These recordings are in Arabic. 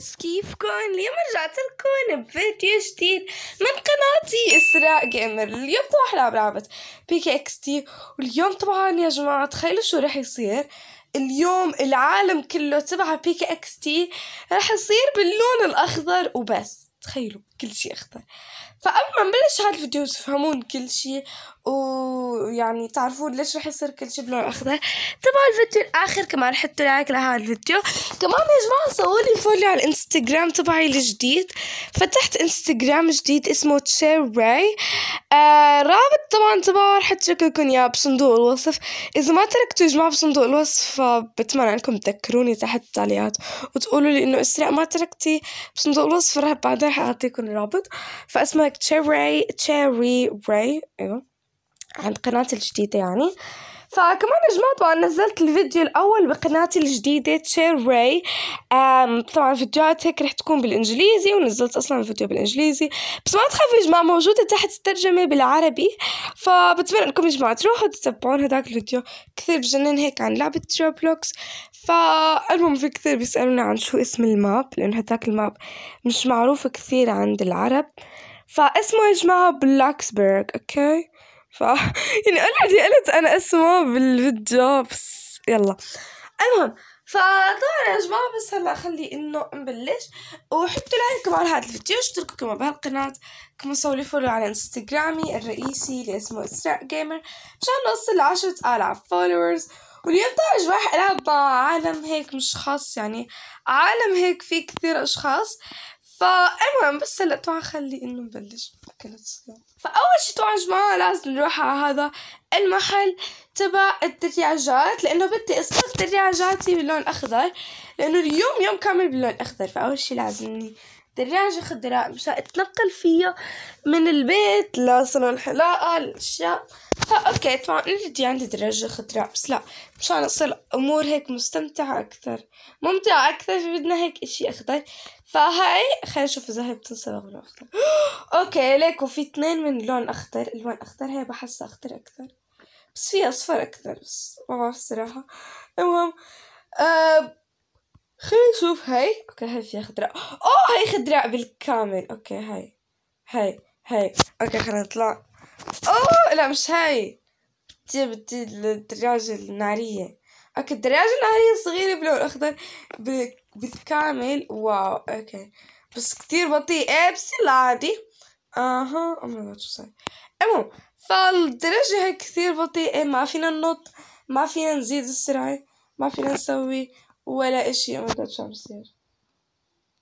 ايش كيفكن اليوم رجعت لكم بفيديو جديد من قناتي اسراء جيمر اليوم طبعا رح بلعبة بيكي اكس تي واليوم طبعا يا جماعة تخيلوا شو رح يصير اليوم العالم كله تبع بيكي اكس تي رح يصير باللون الاخضر وبس تخيلوا كل شيء اخضر فقبل ما نبلش هذا الفيديو تفهمون كل شيء ويعني تعرفون ليش رح يصير كل شيء بلون اخضر تابعوا الفيديو الاخر كمان حطوا لايك لهذا الفيديو كمان يا جماعه سووا لي فولو على الانستغرام تبعي الجديد فتحت انستغرام جديد اسمه تشير راي آه رابط طبعا تبعه رح اترك لكم اياه بصندوق الوصف اذا ما تركتوا يا جماعه بصندوق الوصف فبتمنى انكم تذكروني تحت التعليقات وتقولوا لي انه اسراء ما تركتي بصندوق الوصف رح بعدين رح اعطيكم الرابط فاسمها تشيري تشيري راي ايوه عند قناتي الجديدة يعني آه فكمان يا جماعة طبعا نزلت الفيديو الأول بقناتي الجديدة تشير راي طبعا فيديوهات هيك رح تكون بالإنجليزي ونزلت أصلا الفيديو بالإنجليزي بس ما تخافوا يا جماعة موجودة تحت الترجمة بالعربي فبتمنى إنكم يا جماعة تروحوا تتبعون هداك الفيديو كثير بجنن هيك عن لعبة جروبلوكس فالمهم في كثير بيسألوني عن شو اسم الماب لأن هداك الماب مش معروف كثير عند العرب فاسمه يا جماعة بلاكسبرغ أوكي ف يعني اوريدي قلت انا اسمه بالفيديو بس يلا المهم فطبعا يا جماعه بس هلا خلي انه نبلش وحطوا لايك على هذا الفيديو اشتركوا كمان بهالقناه كمان سووا فولو على انستغرامي الرئيسي اللي اسمه اسراء جيمر مشان نوصل ل 10000 فولورز واليوم طبعا يا جماعة مع عالم هيك مش خاص يعني عالم هيك في كثير أشخاص فالمهم بس هلا طبعا خلي انه نبلش اكلت صيام فاول شي طبعا جماعه لازم نروح على هذا المحل تبع الدرياجات لانه بدي اصبغ درياجاتي باللون الاخضر لانه اليوم يوم كامل باللون الاخضر فاول شي لازمني دراجة خضراء مشان اتنقل فيها من البيت لصالون الحلاقة الاشياء اوكي طبعا اوريدي عندي دراجة خضراء بس لا مشان اصير امور هيك مستمتعة اكثر ممتعة اكثر فبدنا هيك اشي اخضر فهاي خلينا نشوف اذا هي بتنصبغ بلون اخضر اوكي ليكو في اثنين من لون اخضر الوان اخضر هي بحسها اخضر اكثر بس في اصفر اكثر بس ما بعرف الصراحة المهم آه، خلينا نشوف هاي اوكي هاي فيها خضراء اوه هاي خضراء بالكامل اوكي هاي هاي هاي اوكي خلينا نطلع اوه لا مش هاي بدي بدي الدراجة النارية اوكي الدراجة النارية صغيرة بلون اخضر بالكامل واو اوكي بس كتير بطيئة بس عادي اها امال شو صار المهم فالدراجة هي كتير بطيئة ما فينا ننط ما فينا نزيد السرعة ما فينا نسوي ولا اشي امال شو عم بصير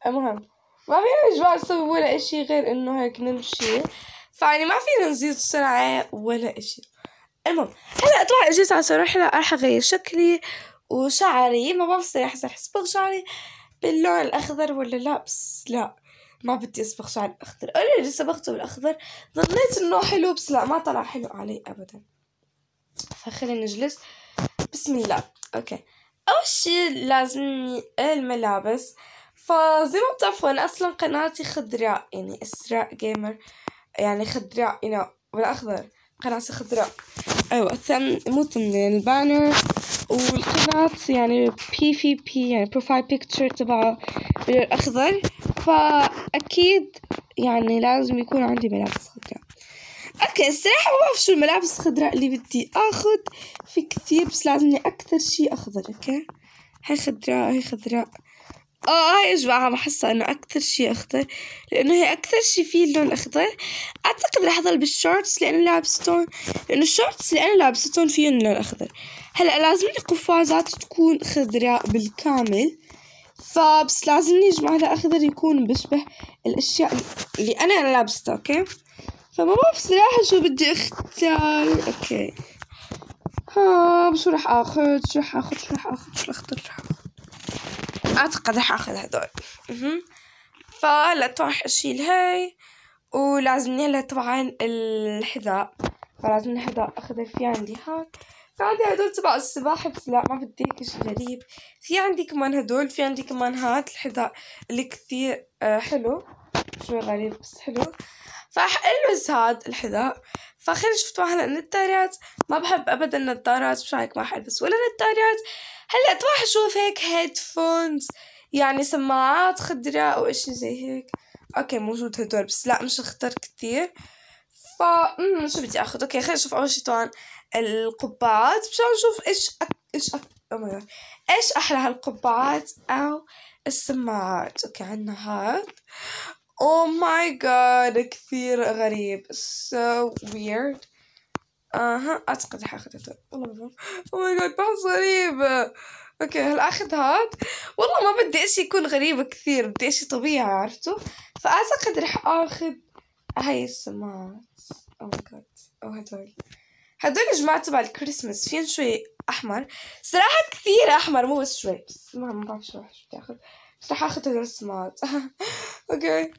المهم ما فينا اجبار نسوي ولا اشي غير انه هيك نمشي فيعني ما فينا نزيد السرعة ولا اشي المهم هلا طلع اجازة على صراحة راح اغير شكلي وشعري ما بعرف رح اصبغ شعري باللون الاخضر ولا لا بس لا ما بدي اصبغ شعري اخضر اللي صبغته بالاخضر ظنيت انه حلو بس لا ما طلع حلو علي ابدا فخلينا نجلس بسم الله اوكي اول شي لازمني الملابس فزي ما بتعرفوا انا اصلا قناتي خضراء يعني اسراء جيمر يعني خضراء يعني بالاخضر قناتي خضراء ايوه الثم مو يعني البانر والقناة يعني بي في بي يعني بروفايل بيكتشر تبعه اخضر فاكيد يعني لازم يكون عندي ملابس خضراء اوكي الصراحة ما بعرف شو الملابس الخضراء اللي بدي اخذ في كثير بس لازمني اكثر شي اخضر اوكي هاي خضراء هاي خضراء اه هاي آه، جماعة بحسها انه اكثر شي اخضر لانه هي اكثر شي فيه اللون اخضر اعتقد رح ضل بالشورتس لانه لابستون لانه الشورتس اللي انا لابستون فيهم لون اخضر هلا لازم لي قفازات تكون خضراء بالكامل فبس لازم يجمع هذا اخضر يكون بشبه الاشياء اللي انا لابستها اوكي فما بعرف صراحة شو بدي اختار اوكي ها شو رح اخذ شو رح اخذ شو رح اخذ شو رح اختار شو رح اخذ اعتقد راح اخذ هذول فلا راح اشيل هاي ولازمني نيلا طبعا الحذاء فلازم الحذاء اخذه في عندي هاك فعندي هدول تبع السباحة بس لا ما بدي شي غريب في عندي كمان هدول في عندي كمان هاد الحذاء اللي كثير آه، حلو شوي غريب بس حلو فراح البس هاد الحذاء فخير شفتوا هلا النتاريات ما بحب ابدا النتارات مش هيك ما حلبس ولا نتاريات هلا تروح شوف هيك هيدفونز يعني سماعات خضراء او اشي زي هيك اوكي موجود هدول بس لا مش اختار كتير ف شو بدي اخذ اوكي خلينا نشوف اول شي طبعا القبعات مشان نشوف ايش أك... ايش أك... oh ايش احلى هالقبعات او السماعات اوكي عندنا هاد او ماي جاد كثير غريب so ويرد اها اعتقد حاخذها والله او ماي جاد oh بحس غريبة اوكي هل اخذ هاد والله ما بدي اشي يكون غريبة كثير بدي اشي طبيعي عرفتوا فاعتقد رح اخذ هاي السماعات او ماي جاد او هدول هدول جماعة تبع الكريسماس فين شوي احمر صراحة كثير احمر مو بس شوي بس ما بعرف شو رح بدي اخذ بس رح اخذ هدول السماعات اوكي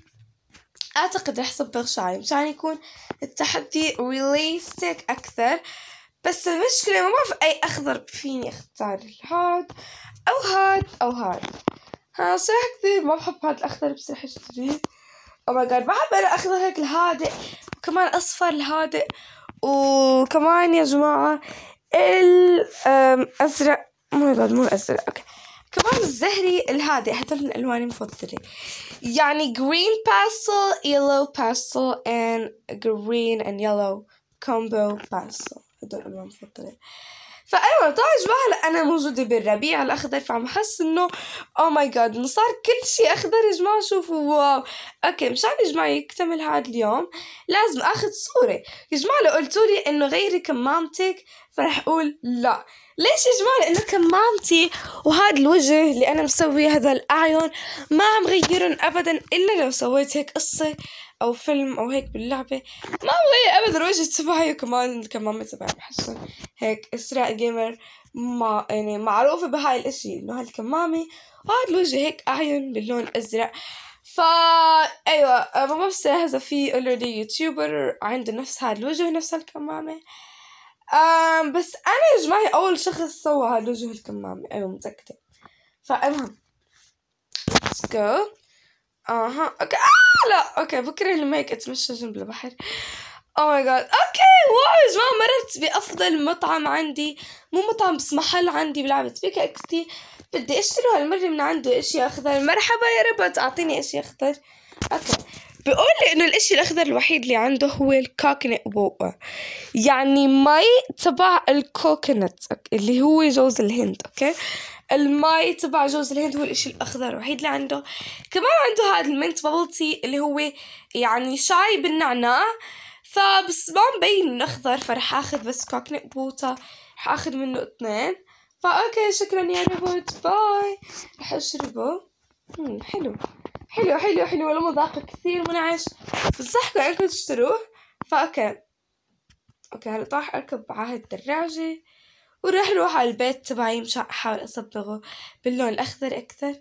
أعتقد راح صبغ شعري مشان يكون التحدي ريليستيك أكثر بس المشكلة ما بعرف أي أخضر فيني أختار هاد أو هاد أو هاد ها صراحة كثير ما بحب هاد الأخضر بس راح أشتريه أو ماي جاد بحب أنا أخضر هيك الهادئ وكمان أصفر الهادئ وكمان يا جماعة الأزرق ماي oh جاد مو الأزرق أوكي كمان الزهري الهادئ هذول ألواني المفضله يعني green pastel yellow pastel and green and yellow combo pastel هذول ألوان مفضلة فانا ما بتعجبها انا موجودة بالربيع الأخضر فعم حس إنه أو ماي جاد صار كل شي أخضر يا جماعة شوفوا واو أوكي مشان يا جماعة يكتمل هذا اليوم لازم آخذ صورة يا جماعة لو قلتولي إنه غيري كمامتك فرح أقول لأ ليش يا جماعة لأنه كمامتي وهذا الوجه اللي أنا مسوي هذا الأعين ما عم غيرهم أبدا إلا لو سويت هيك قصة أو فيلم أو هيك باللعبة ما بغير أبدا الوجه تبعي وكمان الكمامة تبعي بحسن هيك إسراء جيمر ما يعني معروفة بهاي الأشي إنه هالكمامة وهذا الوجه هيك أعين باللون الأزرق فا ايوه ما هذا في اوريدي يوتيوبر عنده نفس هذا الوجه نفس الكمامه آم بس انا يا جماعه اول شخص سوى هذا وجه الكمامه ايوه متاكده فالمهم ليتس جو اها اوكي آه لا اوكي بكره الميك هيك اتمشى جنب البحر او ماي جاد اوكي واو يا جماعه مرت بافضل مطعم عندي مو مطعم بس محل عندي بلعبه بيكا اكس تي بدي اشتري هالمره من عنده اشياء اخضر مرحبا يا ربا اعطيني اشياء اخضر اوكي بقول لي انه الاشي الاخضر الوحيد اللي عنده هو الكوكنت ووقع يعني مي تبع الكوكنت اللي هو جوز الهند اوكي المي تبع جوز الهند هو الاشي الاخضر الوحيد اللي عنده كمان عنده هذا المنت بابل تي اللي هو يعني شاي بالنعناع فبس ما مبين انه اخضر فرح اخذ بس كوكنت بوتا رح اخذ منه اثنين فا اوكي شكرا يا روبوت باي رح اشربه حلو حلو حلو حلو المذاق كثير منعش بنصحكم انكم تشتروه فاوكي اوكي هلا طاح اركب على الدراجة وراح اروح على البيت تبعي مشان احاول اصبغه باللون الاخضر اكثر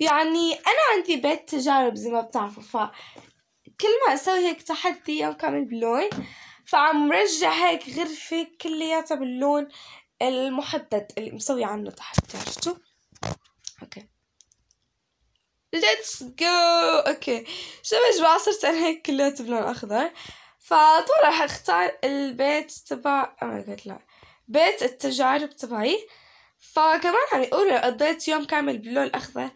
يعني انا عندي بيت تجارب زي ما بتعرفوا ف كل ما اسوي هيك تحدي يوم كامل باللون فعم رجع هيك غرفة كلياتها باللون المحدد اللي مسوي عنه تحدي عرفتوا؟ اوكي ليتس جو اوكي شو مجموعة صرت انا هيك كلها بلون اخضر فطبعا راح اختار البيت تبع او ماي جاد لا بيت التجارب تبعي فكمان عم يقولوا قضيت يوم كامل باللون الاخضر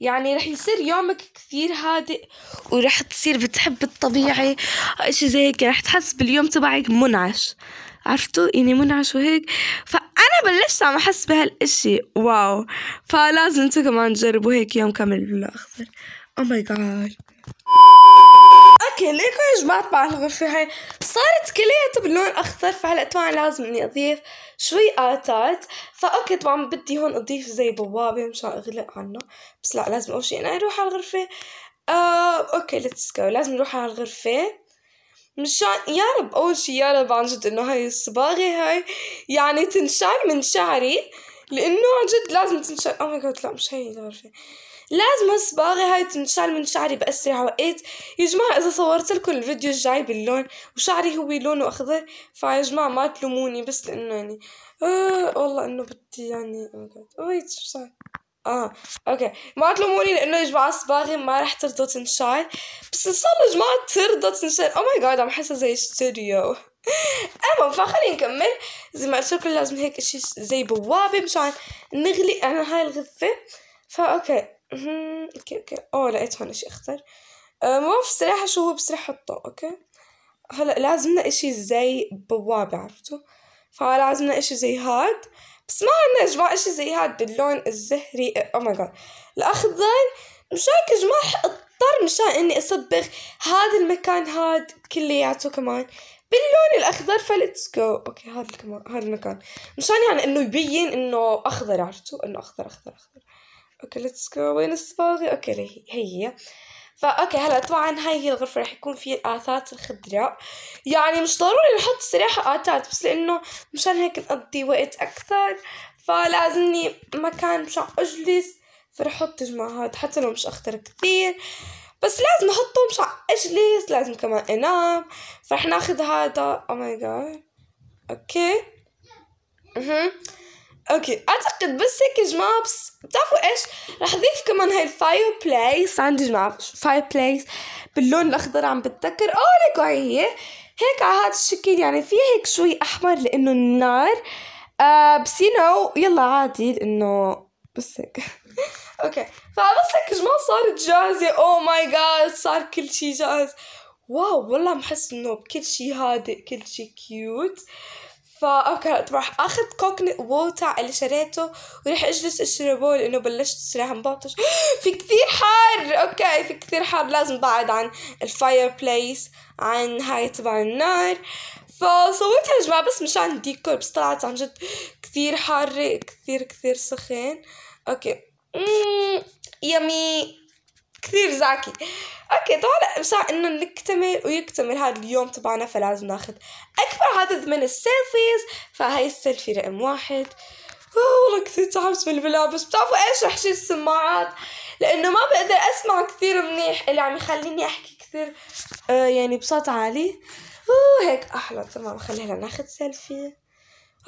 يعني رح يصير يومك كثير هادئ ورح تصير بتحب الطبيعة اشي زي هيك رح تحس باليوم تبعك منعش عرفتوا يعني منعش وهيك فأنا بلشت عم أحس بهالإشي واو فلازم انتو كمان تجربوا هيك يوم كامل بالأخضر أو oh ماي جاد اوكي ليكو يا جماعة مع الغرفة هاي صارت كلياتها باللون اخضر فهلا طبعا لازم اني اضيف شوي اتات فاوكي طبعا بدي هون اضيف زي بوابة مشان اغلق عنه بس لا لازم اول شي انا اروح على الغرفة آه اوكي ليتس جو لازم نروح على الغرفة مشان يا رب أول شي يا رب عن جد إنه هاي الصباغة هاي يعني تنشال من شعري لأنه عن جد لازم تنشال أو ماي جاد لا مش هي الغرفة لازم الصباغه هاي تنشال من شعري بأسرع وقت يا جماعة إذا صورت لكم الفيديو الجاي باللون وشعري هو لونه أخضر فيا جماعة ما تلوموني بس لأنه يعني آه والله إنه بدي يعني أوه oh oh شو صار اه اوكي ما تلوموني لانه يا جماعه صباغي ما رح ترضى تنشال بس ان شاء الله يا جماعه ترضى تنشال oh او ماي جاد عم حسها زي استوديو المهم فخلينا نكمل زي ما قلت لازم هيك شيء زي بوابه مشان نغلي انا هاي الغرفه فا اوكي اوكي اوكي اوه لقيت هون شيء اخطر ما بعرف الصراحه شو هو بس رح احطه اوكي هلا لازمنا اشي زي بوابه عرفتوا فلازمنا اشي زي هاد بس ما عنا جماعة اشي زي هاد باللون الزهري او ماي جاد الاخضر مشان جماعة اضطر مشان اني اصبغ هذا المكان هاد كلياته كمان باللون الاخضر فليتس جو اوكي هذا كمان هذا المكان مشان يعني انه يبين انه اخضر عرفتوا انه اخضر اخضر اخضر اوكي ليتس جو وين الصباغه اوكي هي, هي. فا اوكي هلا طبعا هاي هي الغرفه رح يكون فيها الاثاث الخضراء يعني مش ضروري نحط صراحه اثاث بس لانه مشان هيك نقضي وقت اكثر فلازمني مكان مشان اجلس فرح احط جماعات حتى لو مش أخطر كثير بس لازم احطه مشان اجلس لازم كمان انام فرح ناخذ هذا او ماي جاد اوكي اها اوكي اعتقد بس هيك جماعه بس بتعرفوا ايش رح اضيف كمان هاي الفاير بلايس عندي جماعه فاير بلايس باللون الاخضر عم بتذكر اوه لكو هي هيك على هذا الشكل يعني في هيك شوي احمر لانه النار آه بس يو يلا عادي لانه بس هيك اوكي فبس هيك جماعه صارت جاهزه اوه ماي جاد صار كل شيء جاهز واو والله بحس انه بكل شيء هادئ كل شيء كيوت فأكلت راح أخذ كوكونات ووتا اللي شريته وراح أجلس أشربه لأنه بلشت أشرب مبطش في كثير حار أوكي في كثير حار لازم بعد عن الفاير بليس عن هاي تبع النار يا جماعة بس مشان الديكور بس طلعت عن جد كثير حارة كثير كثير سخين أوكي يمي كثير زاكي اوكي طبعا مشان انه نكتمل ويكتمل هذا اليوم تبعنا فلازم ناخذ اكبر عدد من السيلفيز فهي السيلفي رقم واحد والله كثير تعبت بالملابس بتعرفوا ايش رح شيل السماعات لانه ما بقدر اسمع كثير منيح اللي عم يخليني احكي كثير آه يعني بصوت عالي اوه هيك احلى تمام خلينا ناخذ سيلفي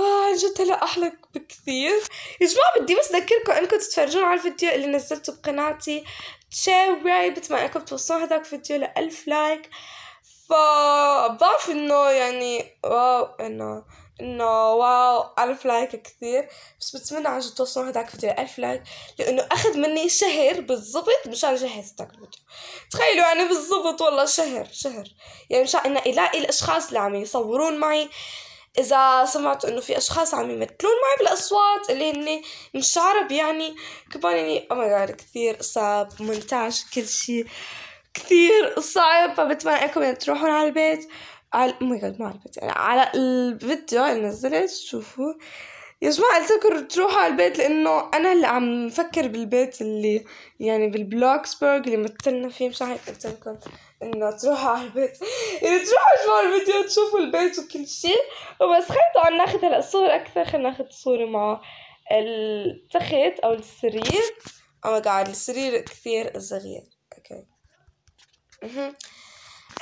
اه عن جد هلا احلى بكثير يا جماعه بدي بس اذكركم انكم تتفرجون على الفيديو اللي نزلته بقناتي تشاوي بتمنى انكم توصلون هذاك الفيديو لألف لايك فا بعرف انه يعني واو انه انه واو ألف لايك كثير بس بتمنى عن جد توصلوا هداك الفيديو لألف لايك لأنه أخذ مني شهر بالضبط مشان جهز هداك الفيديو تخيلوا يعني بالضبط والله شهر شهر يعني مشان إنه ألاقي الأشخاص اللي عم يصورون معي اذا سمعتوا انه في اشخاص عم يمثلون معي بالاصوات اللي هن مش عرب يعني كمان يعني او oh كثير صعب مونتاج كل شيء كثير صعب فبتمنى انكم تروحون على البيت على oh ما على البيت يعني على الفيديو اللي نزلت تشوفوه يا جماعة السكر تروحوا على البيت لأنه أنا هلا عم فكر بالبيت اللي يعني بالبلوكسبرغ اللي مثلنا فيه مش هيك قلت لكم إنه تروحوا على البيت يعني تروحوا تشوفوا الفيديو تشوفوا البيت وكل شيء وبس خلينا طبعا ناخد هلا صور أكثر خلينا ناخد صورة مع التخت أو السرير أو oh قاعد السرير كثير صغير أوكي okay.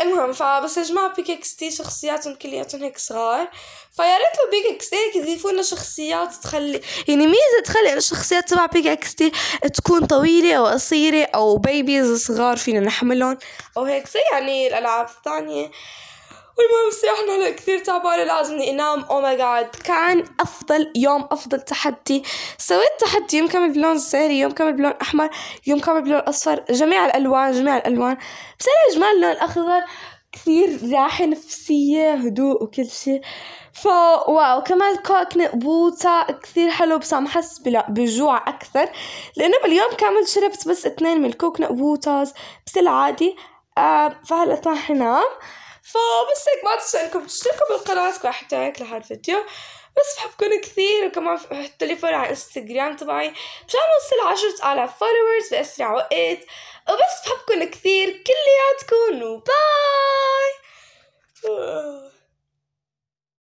المهم فبس يا جماعة بيك اكس تي شخصياتهم كلياتهم هيك صغار فيا ريت لو بيك اكس تي يضيفوا لنا شخصيات تخلي يعني ميزة تخلي الشخصيات تبع بيك اكس تي تكون طويلة أو قصيرة أو بيبيز صغار فينا نحملهم أو هيك زي يعني الألعاب الثانية والمهم الصراحة هلا كثير تعبانة لازم أنام أو ماي جاد كان أفضل يوم أفضل تحدي سويت تحدي يوم كامل بلون سهري يوم كامل بلون أحمر يوم كامل بلون أصفر جميع الألوان جميع الألوان بس أنا إجمال اللون الأخضر كثير راحة نفسية هدوء وكل شيء ف واو كمان كوك بوتا كثير حلو بس عم حس بجوع أكثر لأنه باليوم كامل شربت بس اثنين من الكوك بوتاز بس العادي آه فهلا رح أنام فبس هيك ما تنسوا انكم تشتركوا بالقناة حتى هيك لهذا الفيديو بس بحبكم كثير وكمان حطوا لي فولو على الانستغرام تبعي مشان نوصل عشرة آلاف فولورز بأسرع وقت وبس بحبكم كثير كلياتكم وباي